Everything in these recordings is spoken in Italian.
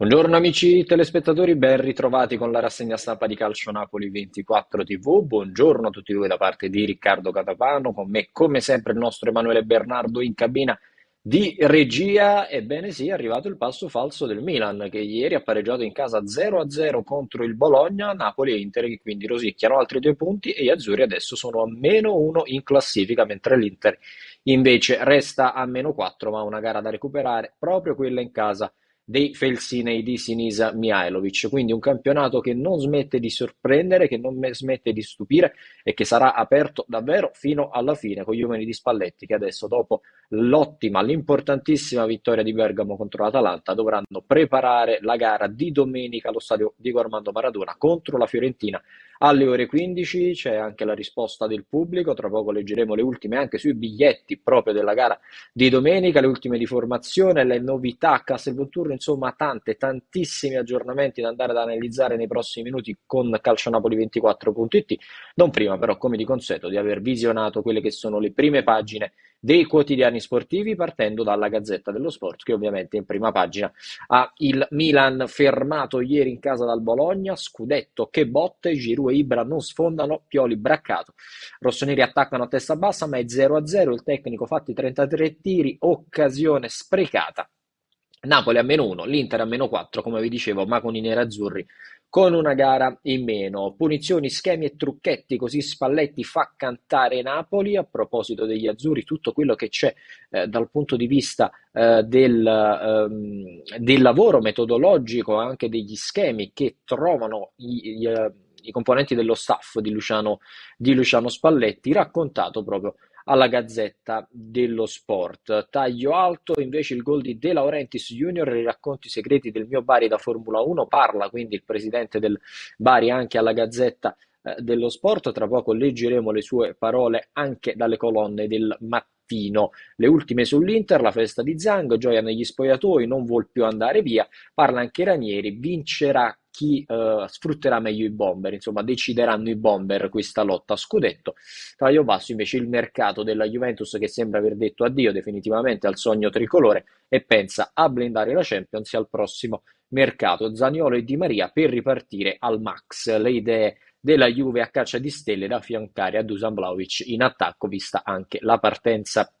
Buongiorno amici telespettatori, ben ritrovati con la rassegna stampa di Calcio Napoli 24 TV. Buongiorno a tutti voi da parte di Riccardo Catapano, con me come sempre il nostro Emanuele Bernardo in cabina di regia. Ebbene sì, è arrivato il passo falso del Milan che ieri ha pareggiato in casa 0-0 contro il Bologna, Napoli e Inter che quindi rosicchiano altri due punti e gli azzurri adesso sono a meno uno in classifica mentre l'Inter invece resta a meno 4 ma una gara da recuperare, proprio quella in casa dei Felsinei di Sinisa Mihailovic. Quindi un campionato che non smette di sorprendere, che non smette di stupire e che sarà aperto davvero fino alla fine con gli uomini di Spalletti che adesso dopo l'ottima, l'importantissima vittoria di Bergamo contro l'Atalanta dovranno preparare la gara di domenica allo stadio di Armando Maradona contro la Fiorentina alle ore 15 c'è anche la risposta del pubblico, tra poco leggeremo le ultime anche sui biglietti proprio della gara di domenica, le ultime di formazione, le novità a Castelvolturno, insomma tante, tantissimi aggiornamenti da andare ad analizzare nei prossimi minuti con calcionapoli24.it, non prima però come di consueto di aver visionato quelle che sono le prime pagine dei quotidiani sportivi partendo dalla Gazzetta dello Sport che ovviamente in prima pagina ha il Milan fermato ieri in casa dal Bologna, scudetto che botte, Giroud Lukaku e Ibra non sfondano, Pioli braccato. Rossoneri attaccano a testa bassa, ma è 0-0, il tecnico fatti 33 tiri, occasione sprecata. Napoli a meno 1, l'Inter a meno 4, come vi dicevo, ma con i nerazzurri con una gara in meno. Punizioni, schemi e trucchetti, così Spalletti fa cantare Napoli. A proposito degli azzurri, tutto quello che c'è eh, dal punto di vista eh, del, ehm, del, lavoro metodologico, anche degli schemi che trovano i, i, eh, i componenti dello staff di Luciano, di Luciano Spalletti, raccontato proprio alla Gazzetta dello Sport. Taglio alto invece il gol di De Laurentiis Junior, i racconti segreti del mio Bari da Formula 1, parla quindi il presidente del Bari anche alla Gazzetta eh, dello Sport, tra poco leggeremo le sue parole anche dalle colonne del mattino. Le ultime sull'Inter, la festa di Zang, gioia negli spogliatoi, non vuol più andare via, parla anche Ranieri, vincerà chi uh, sfrutterà meglio i bomber, insomma decideranno i bomber questa lotta a scudetto. Tra io passo invece il mercato della Juventus che sembra aver detto addio definitivamente al sogno tricolore e pensa a blindare la Champions al prossimo mercato. Zaniolo e Di Maria per ripartire al max. Le idee della Juve a caccia di stelle da affiancare a Dusan Vlaovic in attacco, vista anche la partenza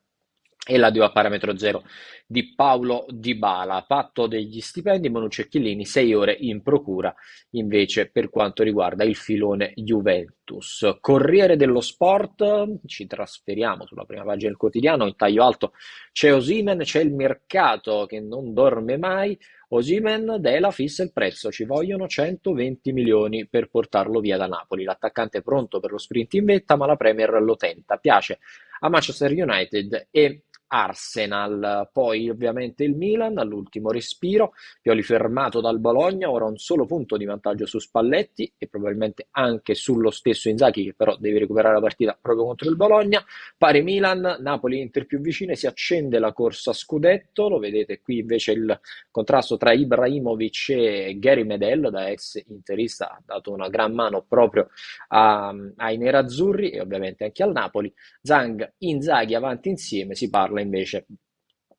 e la 2 a parametro zero di Paolo Dybala. Patto degli stipendi, Monucci e Chiellini, 6 ore in procura invece per quanto riguarda il filone Juventus. Corriere dello Sport, ci trasferiamo sulla prima pagina del quotidiano, in taglio alto c'è Osimen, c'è il mercato che non dorme mai, Osimen, Dela fissa il prezzo, ci vogliono 120 milioni per portarlo via da Napoli. L'attaccante è pronto per lo sprint in vetta, ma la Premier lo tenta, piace a Manchester United e Arsenal, poi ovviamente il Milan all'ultimo respiro, Pioli fermato dal Bologna, ora un solo punto di vantaggio su Spalletti e probabilmente anche sullo stesso Inzaghi che però deve recuperare la partita proprio contro il Bologna, pari Milan, Napoli Inter più vicine, si accende la corsa scudetto, lo vedete qui invece il contrasto tra Ibrahimovic e Gary Medel da ex interista ha dato una gran mano proprio a, ai nerazzurri e ovviamente anche al Napoli, Zang, Inzaghi avanti insieme, si parla parla invece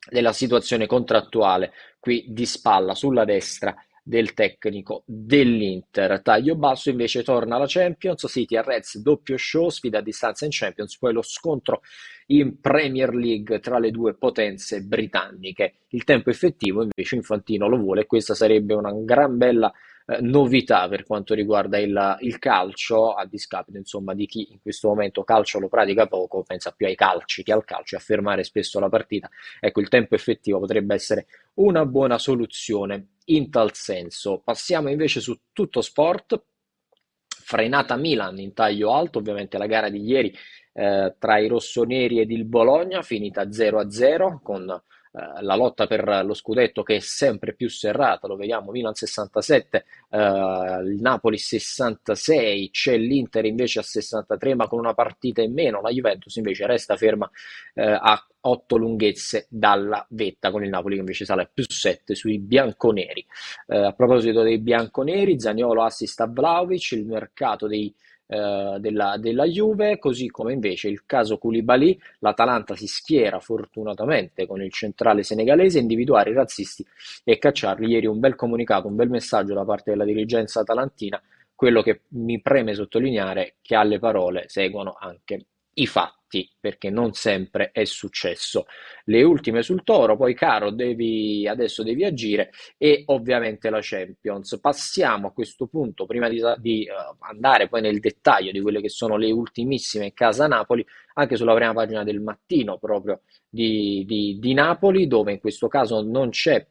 della situazione contrattuale qui di spalla sulla destra del tecnico dell'Inter. Taglio basso invece torna alla Champions, City a Reds, doppio show, sfida a distanza in Champions, poi lo scontro in Premier League tra le due potenze britanniche. Il tempo effettivo invece Infantino lo vuole, questa sarebbe una gran bella eh, novità per quanto riguarda il, il, calcio, a discapito insomma di chi in questo momento calcio lo pratica poco, pensa più ai calci che al calcio, a fermare spesso la partita. Ecco, il tempo effettivo potrebbe essere una buona soluzione in tal senso. Passiamo invece su tutto sport. Frenata Milan in taglio alto, ovviamente la gara di ieri eh, tra i rossoneri ed il Bologna, finita 0-0 con eh, la lotta per lo scudetto che è sempre più serrata, lo vediamo Milan 67, eh, il Napoli 66, c'è l'Inter invece a 63 ma con una partita in meno, la Juventus invece resta ferma eh, a 8 lunghezze dalla vetta con il Napoli che invece sale a più 7 sui bianconeri. Eh, a proposito dei bianconeri, Zaniolo assista a Vlaovic, il mercato dei eh, della, della, Juve, così come invece il caso Koulibaly, l'Atalanta si schiera fortunatamente con il centrale senegalese, individuare i razzisti e cacciarli. Ieri un bel comunicato, un bel messaggio da parte della dirigenza atalantina, quello che mi preme sottolineare è che alle parole seguono anche i fatti fatti, perché non sempre è successo. Le ultime sul Toro, poi Caro, devi, adesso devi agire e ovviamente la Champions. Passiamo a questo punto, prima di, di uh, andare poi nel dettaglio di quelle che sono le ultimissime casa Napoli, anche sulla prima pagina del mattino proprio di, di, di Napoli, dove in questo caso non c'è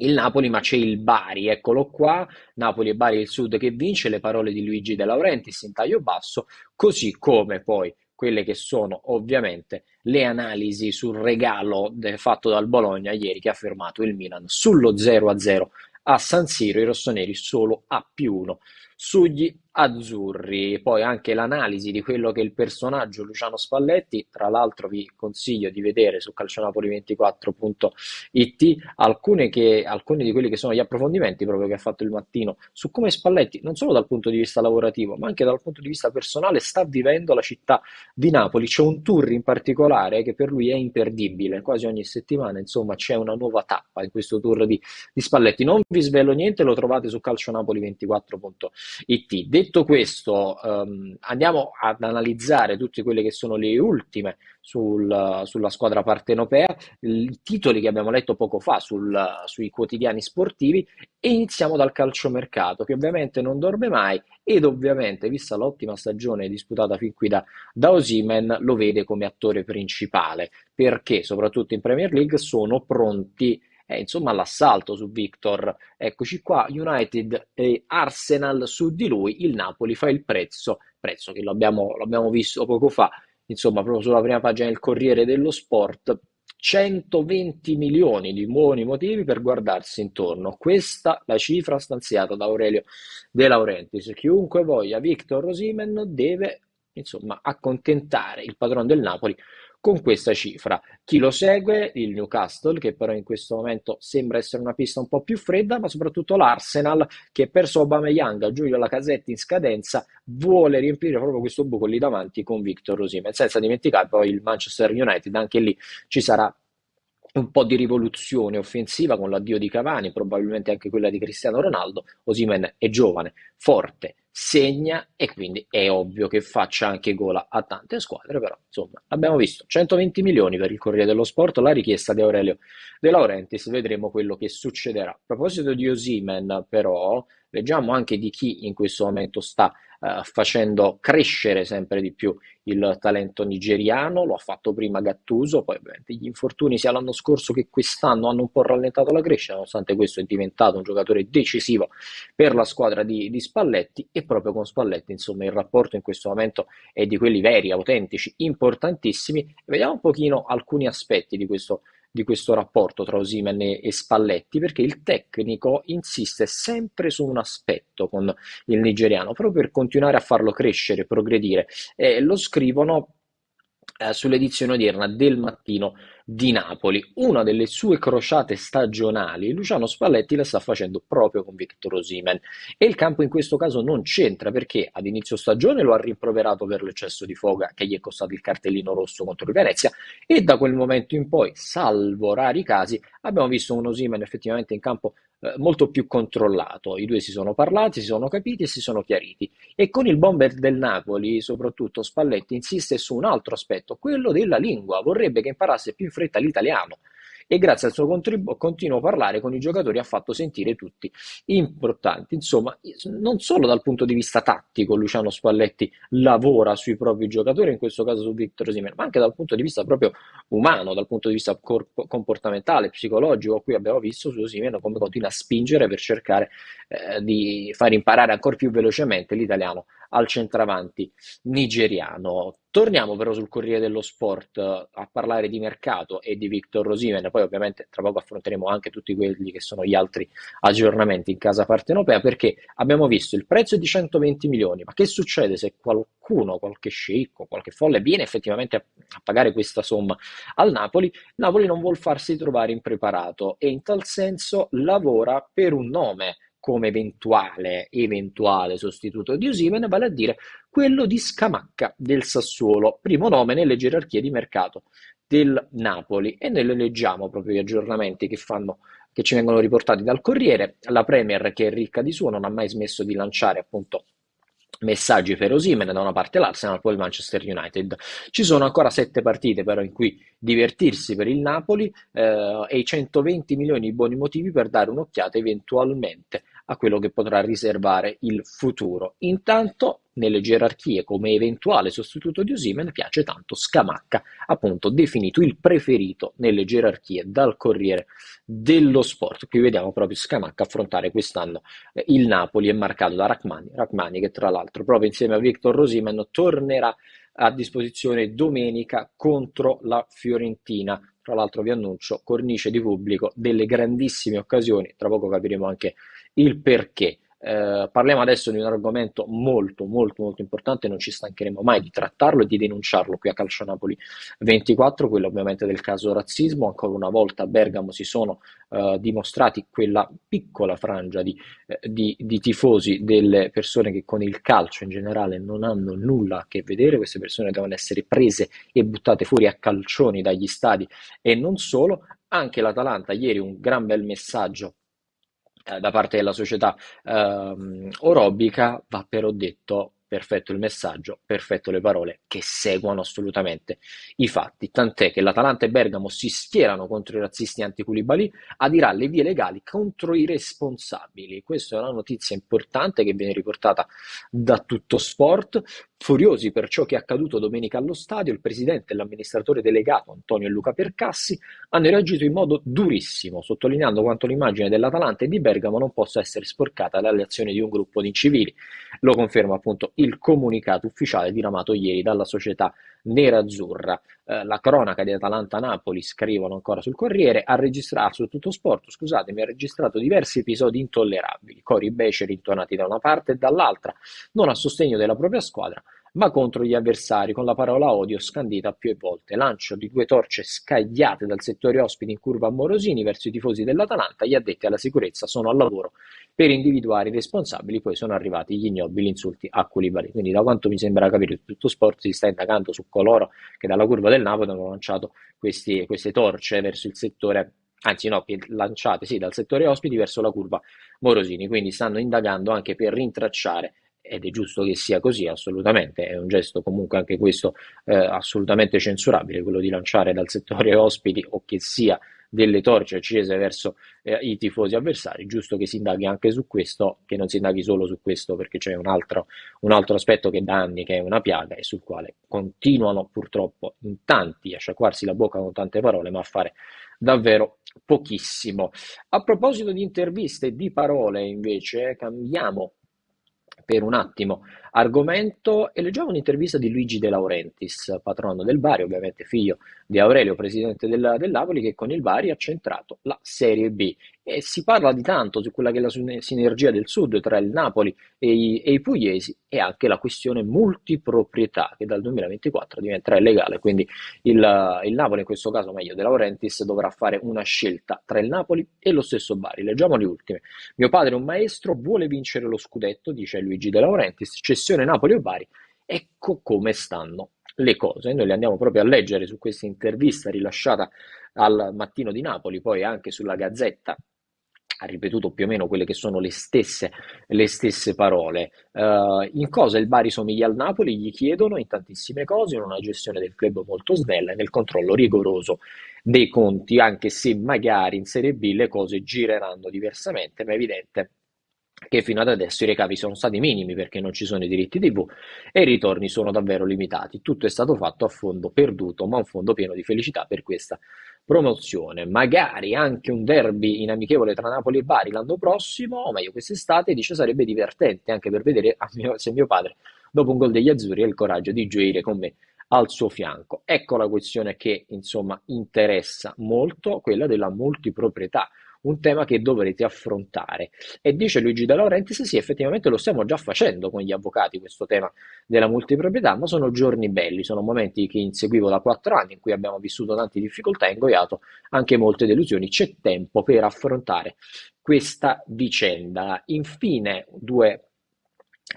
il Napoli, ma c'è il Bari, eccolo qua, Napoli e Bari il Sud che vince, le parole di Luigi De Laurentiis in taglio basso, così come poi quelle che sono ovviamente le analisi sul regalo fatto dal Bologna ieri che ha fermato il Milan sullo 0-0 a San Siro, i rossoneri solo a più 1 sugli azzurri. Poi anche l'analisi di quello che è il personaggio Luciano Spalletti, tra l'altro vi consiglio di vedere su calcionapoli24.it alcune che, alcuni di quelli che sono gli approfondimenti proprio che ha fatto il mattino su come Spalletti, non solo dal punto di vista lavorativo, ma anche dal punto di vista personale, sta vivendo la città di Napoli. C'è un tour in particolare che per lui è imperdibile, quasi ogni settimana insomma c'è una nuova tappa in questo tour di, di Spalletti. Non vi svelo niente, lo trovate su calcionapoli24.it IT. Detto questo, ehm, andiamo ad analizzare tutte quelle che sono le ultime sul, sulla squadra partenopea, i titoli che abbiamo letto poco fa sul, sui quotidiani sportivi e iniziamo dal calciomercato che ovviamente non dorme mai ed ovviamente vista l'ottima stagione disputata fin qui da, da Osimen lo vede come attore principale perché soprattutto in Premier League sono pronti eh, insomma l'assalto su Victor. Eccoci qua, United e Arsenal su di lui, il Napoli fa il prezzo, prezzo che lo abbiamo, lo abbiamo visto poco fa, insomma proprio sulla prima pagina del Corriere dello Sport, 120 milioni di buoni motivi per guardarsi intorno. Questa la cifra stanziata da Aurelio De Laurentiis. Chiunque voglia Victor Rosimen deve insomma accontentare il padrone del Napoli con questa cifra. Chi lo segue? Il Newcastle, che però in questo momento sembra essere una pista un po' più fredda, ma soprattutto l'Arsenal, che perso Aubameyang, Giulio Lacazette in scadenza, vuole riempire proprio questo buco lì davanti con Victor Osimhen, senza dimenticare poi il Manchester United, anche lì ci sarà un po' di rivoluzione offensiva con l'addio di Cavani, probabilmente anche quella di Cristiano Ronaldo. Osimen è giovane, forte, segna e quindi è ovvio che faccia anche gola a tante squadre, però insomma abbiamo visto 120 milioni per il Corriere dello Sport, la richiesta di Aurelio De Laurentiis, vedremo quello che succederà. A proposito di Osimen però, leggiamo anche di chi in questo momento sta eh, facendo crescere sempre di più il talento nigeriano, lo ha fatto prima Gattuso, poi ovviamente gli infortuni sia l'anno scorso che quest'anno hanno un po' rallentato la crescita, nonostante questo è diventato un giocatore decisivo per la squadra di, di Spalletti e proprio con Spalletti insomma il rapporto in questo momento è di quelli veri, autentici, importantissimi. Vediamo un pochino alcuni aspetti di questo di questo rapporto tra Osimen e Spalletti perché il tecnico insiste sempre su un aspetto con il nigeriano proprio per continuare a farlo crescere, progredire e lo scrivono eh, sull'edizione odierna del mattino di Napoli. Una delle sue crociate stagionali, Luciano Spalletti la sta facendo proprio con Victor Osimen e il campo in questo caso non c'entra perché ad inizio stagione lo ha rimproverato per l'eccesso di foga che gli è costato il cartellino rosso contro il Venezia e da quel momento in poi, salvo rari casi, abbiamo visto un Osimen effettivamente in campo eh, molto più controllato, i due si sono parlati, si sono capiti e si sono chiariti e con il bomber del Napoli, soprattutto Spalletti, insiste su un altro aspetto, quello della lingua, vorrebbe che imparasse più in fretta l'italiano e grazie al suo contribu- continuo parlare con i giocatori ha fatto sentire tutti importanti. Insomma, non solo dal punto di vista tattico Luciano Spalletti lavora sui propri giocatori, in questo caso su Victor Simen, ma anche dal punto di vista proprio umano, dal punto di vista corpo- comportamentale, psicologico, qui abbiamo visto su Simen come continua a spingere per cercare eh, di far imparare ancora più velocemente l'italiano al centravanti nigeriano. Torniamo però sul Corriere dello Sport eh, a parlare di mercato e di Victor Rosimen, poi ovviamente tra poco affronteremo anche tutti quelli che sono gli altri aggiornamenti in casa partenopea perché abbiamo visto il prezzo è di 120 milioni, ma che succede se qualcuno, qualche sceicco, qualche folle viene effettivamente a pagare questa somma al Napoli? Napoli non vuol farsi trovare impreparato e in tal senso lavora per un nome come eventuale, eventuale sostituto di Osimen, vale a dire quello di Scamacca del Sassuolo, primo nome nelle gerarchie di mercato del Napoli e noi le leggiamo proprio gli aggiornamenti che fanno che ci vengono riportati dal Corriere, la Premier che è ricca di suo non ha mai smesso di lanciare appunto messaggi per Osimene da una parte l'Arsenal, poi il Manchester United. Ci sono ancora sette partite però in cui divertirsi per il Napoli eh, e i 120 milioni di buoni motivi per dare un'occhiata eventualmente a quello che potrà riservare il futuro. Intanto nelle gerarchie come eventuale sostituto di Osimen piace tanto Scamacca, appunto definito il preferito nelle gerarchie dal Corriere dello Sport. Qui vediamo proprio Scamacca affrontare quest'anno eh, il Napoli è marcato da Rachmani, Rachmani che tra l'altro proprio insieme a Victor Osimen tornerà a disposizione domenica contro la Fiorentina tra l'altro vi annuncio, cornice di pubblico delle grandissime occasioni, tra poco capiremo anche il perché. Eh, parliamo adesso di un argomento molto, molto, molto importante, non ci stancheremo mai di trattarlo e di denunciarlo qui a Calcio Napoli 24, quello ovviamente del caso razzismo. Ancora una volta a Bergamo si sono eh, dimostrati quella piccola frangia di, eh, di, di, tifosi, delle persone che con il calcio in generale non hanno nulla a che vedere. Queste persone devono essere prese e buttate fuori a calcioni dagli stadi e non solo. Anche l'Atalanta, ieri un gran bel messaggio eh, da parte della società ehm, orobica va però detto perfetto il messaggio, perfetto le parole che seguono assolutamente i fatti. Tant'è che l'Atalanta e Bergamo si schierano contro i razzisti anti-Culibali, adirà le vie legali contro i responsabili. Questa è una notizia importante che viene riportata da tutto sport. Furiosi per ciò che è accaduto domenica allo stadio, il presidente e l'amministratore delegato Antonio e Luca Percassi hanno reagito in modo durissimo, sottolineando quanto l'immagine dell'Atalanta e di Bergamo non possa essere sporcata dalle azioni di un gruppo di civili. Lo conferma appunto il comunicato ufficiale diramato ieri dalla società nerazzurra. Eh, la cronaca di Atalanta-Napoli, scrivono ancora sul Corriere, ha registrato, su Tuttosport, scusatemi, ha registrato diversi episodi intollerabili, cori beceri intonati da una parte e dall'altra, non a sostegno della propria squadra, ma contro gli avversari con la parola odio scandita più volte. Lancio di due torce scagliate dal settore ospiti in curva a Morosini verso i tifosi dell'Atalanta, gli addetti alla sicurezza sono al lavoro per individuare i responsabili, poi sono arrivati gli ignobili insulti a Culibari. Quindi da quanto mi sembra capire tutto sport si sta indagando su coloro che dalla curva del Napoli hanno lanciato questi, queste torce verso il settore anzi no, lanciate sì, dal settore ospiti verso la curva Morosini, quindi stanno indagando anche per rintracciare ed è giusto che sia così, assolutamente, è un gesto comunque anche questo eh, assolutamente censurabile, quello di lanciare dal settore ospiti o che sia delle torce accese verso eh, i tifosi avversari, giusto che si indaghi anche su questo, che non si indaghi solo su questo perché c'è un altro, un altro aspetto che da anni che è una piaga e sul quale continuano purtroppo in tanti a sciacquarsi la bocca con tante parole, ma a fare davvero pochissimo. A proposito di interviste e di parole invece, cambiamo per un attimo argomento e leggiamo un'intervista di Luigi De Laurentiis, patrono del Bari, ovviamente figlio di Aurelio, presidente del Napoli, che con il Bari ha centrato la Serie B. E si parla di tanto su quella che è la sinergia del sud tra il Napoli e i, e i pugliesi e anche la questione multiproprietà che dal 2024 diventerà illegale. Quindi il, il Napoli, in questo caso meglio De Laurentiis, dovrà fare una scelta tra il Napoli e lo stesso Bari. Leggiamo le ultime. Mio padre è un maestro, vuole vincere lo scudetto, dice Luigi De Laurentiis. C'è flessione Napoli o Bari, ecco come stanno le cose. Noi le andiamo proprio a leggere su questa intervista rilasciata al mattino di Napoli, poi anche sulla Gazzetta ha ripetuto più o meno quelle che sono le stesse, le stesse parole. Uh, in cosa il Bari somiglia al Napoli? Gli chiedono in tantissime cose, in una gestione del club molto snella e nel controllo rigoroso dei conti, anche se magari in Serie B le cose gireranno diversamente, ma è evidente che fino ad adesso i recavi sono stati minimi perché non ci sono i diritti TV e i ritorni sono davvero limitati. Tutto è stato fatto a fondo perduto, ma un fondo pieno di felicità per questa promozione. Magari anche un derby in amichevole tra Napoli e Bari l'anno prossimo, o meglio quest'estate, dice sarebbe divertente anche per vedere mio, se mio padre, dopo un gol degli azzurri, ha il coraggio di gioire con me al suo fianco. Ecco la questione che insomma interessa molto, quella della multiproprietà un tema che dovrete affrontare. E dice Luigi De Laurentiis, sì, effettivamente lo stiamo già facendo con gli avvocati questo tema della multiproprietà, ma sono giorni belli, sono momenti che inseguivo da quattro anni, in cui abbiamo vissuto tante difficoltà e ingoiato anche molte delusioni. C'è tempo per affrontare questa vicenda. Infine, due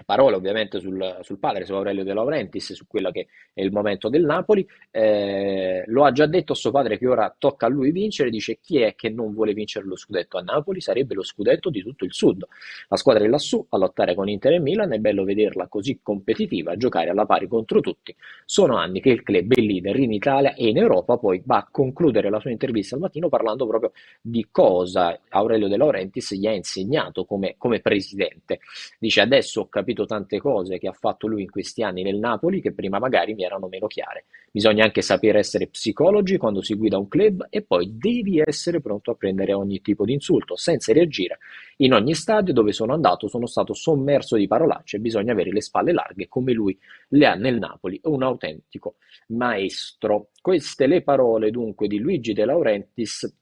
parole ovviamente sul, sul, padre, su Aurelio De Laurentiis, su quello che è il momento del Napoli. Eh, lo ha già detto suo padre che ora tocca a lui vincere. Dice chi è che non vuole vincere lo scudetto a Napoli? Sarebbe lo scudetto di tutto il sud. La squadra è lassù a lottare con Inter e Milan. È bello vederla così competitiva, a giocare alla pari contro tutti. Sono anni che il club è leader in Italia e in Europa. Poi va a concludere la sua intervista al mattino parlando proprio di cosa Aurelio De Laurentiis gli ha insegnato come, come presidente. Dice adesso ho capito capito tante cose che ha fatto lui in questi anni nel Napoli che prima magari mi erano meno chiare. Bisogna anche sapere essere psicologi quando si guida un club e poi devi essere pronto a prendere ogni tipo di insulto senza reagire. In ogni stadio dove sono andato sono stato sommerso di parolacce, bisogna avere le spalle larghe come lui le ha nel Napoli, un autentico maestro. Queste le parole dunque di Luigi De Laurentiis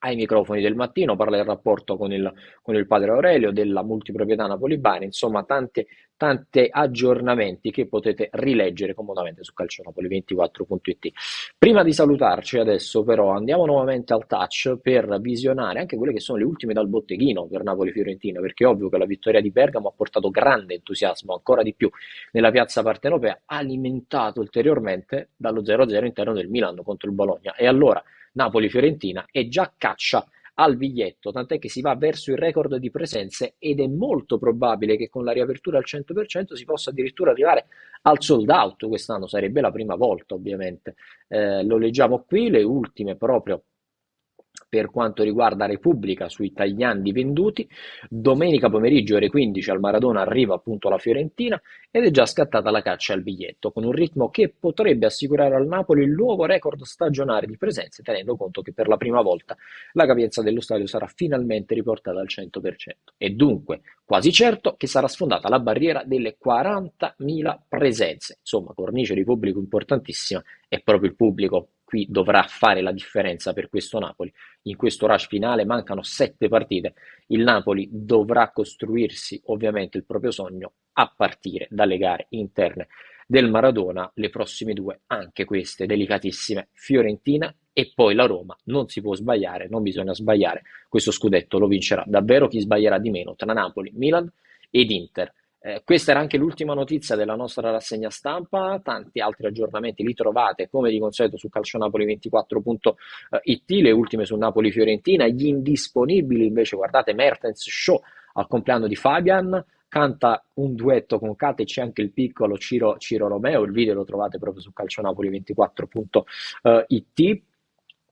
ai microfoni del mattino, parla del rapporto con il, con il padre Aurelio, della multiproprietà napolibana, insomma tanti aggiornamenti che potete rileggere comodamente su calcionapoli24.it. Prima di salutarci adesso però andiamo nuovamente al touch per visionare anche quelle che sono le ultime dal botteghino per Napoli-Fiorentina, perché è ovvio che la vittoria di Bergamo ha portato grande entusiasmo ancora di più nella piazza partenopea, alimentato ulteriormente dallo 0-0 interno del Milano contro il Bologna. E allora Napoli-Fiorentina e già caccia al biglietto, tant'è che si va verso il record di presenze ed è molto probabile che con la riapertura al 100% si possa addirittura arrivare al sold out quest'anno, sarebbe la prima volta ovviamente. Eh, lo leggiamo qui, le ultime proprio per quanto riguarda Repubblica sui tagliandi venduti. Domenica pomeriggio ore 15 al Maradona arriva appunto la Fiorentina ed è già scattata la caccia al biglietto con un ritmo che potrebbe assicurare al Napoli il nuovo record stagionale di presenze tenendo conto che per la prima volta la capienza dello stadio sarà finalmente riportata al 100% e dunque quasi certo che sarà sfondata la barriera delle 40.000 presenze. Insomma, cornice di pubblico importantissima è proprio il pubblico qui dovrà fare la differenza per questo Napoli. In questo rush finale mancano sette partite, il Napoli dovrà costruirsi ovviamente il proprio sogno a partire dalle gare interne del Maradona, le prossime due, anche queste delicatissime, Fiorentina e poi la Roma. Non si può sbagliare, non bisogna sbagliare, questo scudetto lo vincerà davvero chi sbaglierà di meno tra Napoli, Milan ed Inter. Eh, questa era anche l'ultima notizia della nostra rassegna stampa, tanti altri aggiornamenti li trovate come di consueto su calcionapoli24.it, le ultime su Napoli-Fiorentina, gli indisponibili invece guardate Mertens Show al compleanno di Fabian, canta un duetto con Kate, c'è anche il piccolo Ciro, Ciro Romeo, il video lo trovate proprio su calcionapoli24.it,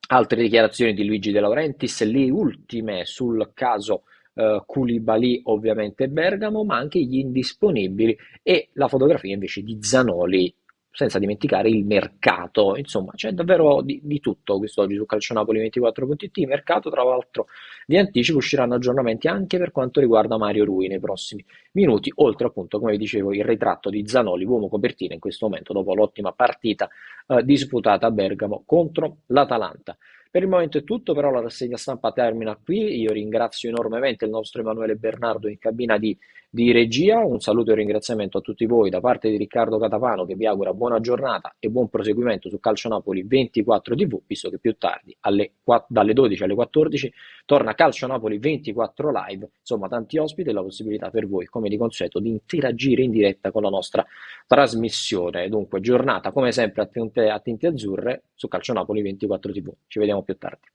altre dichiarazioni di Luigi De Laurentiis, le ultime sul caso eh, Koulibaly ovviamente Bergamo, ma anche gli indisponibili e la fotografia invece di Zanoli senza dimenticare il mercato, insomma c'è davvero di, di tutto quest'oggi su Calcio calcionapoli24.it, mercato tra l'altro di anticipo usciranno aggiornamenti anche per quanto riguarda Mario Rui nei prossimi minuti, oltre appunto come vi dicevo il ritratto di Zanoli, uomo copertina in questo momento dopo l'ottima partita eh, disputata a Bergamo contro l'Atalanta. Per il momento è tutto, però la rassegna stampa termina qui. Io ringrazio enormemente il nostro Emanuele Bernardo in cabina di, di regia. Un saluto e un ringraziamento a tutti voi da parte di Riccardo Catapano che vi augura buona giornata e buon proseguimento su Calcio Napoli 24 TV, visto che più tardi alle, dalle 12 alle 14 torna Calcio Napoli 24 Live. Insomma, tanti ospiti e la possibilità per voi, come di consueto, di interagire in diretta con la nostra trasmissione. Dunque, giornata come sempre a tinte, a tinte azzurre su Calcio Napoli 24 TV. Ci vediamo петард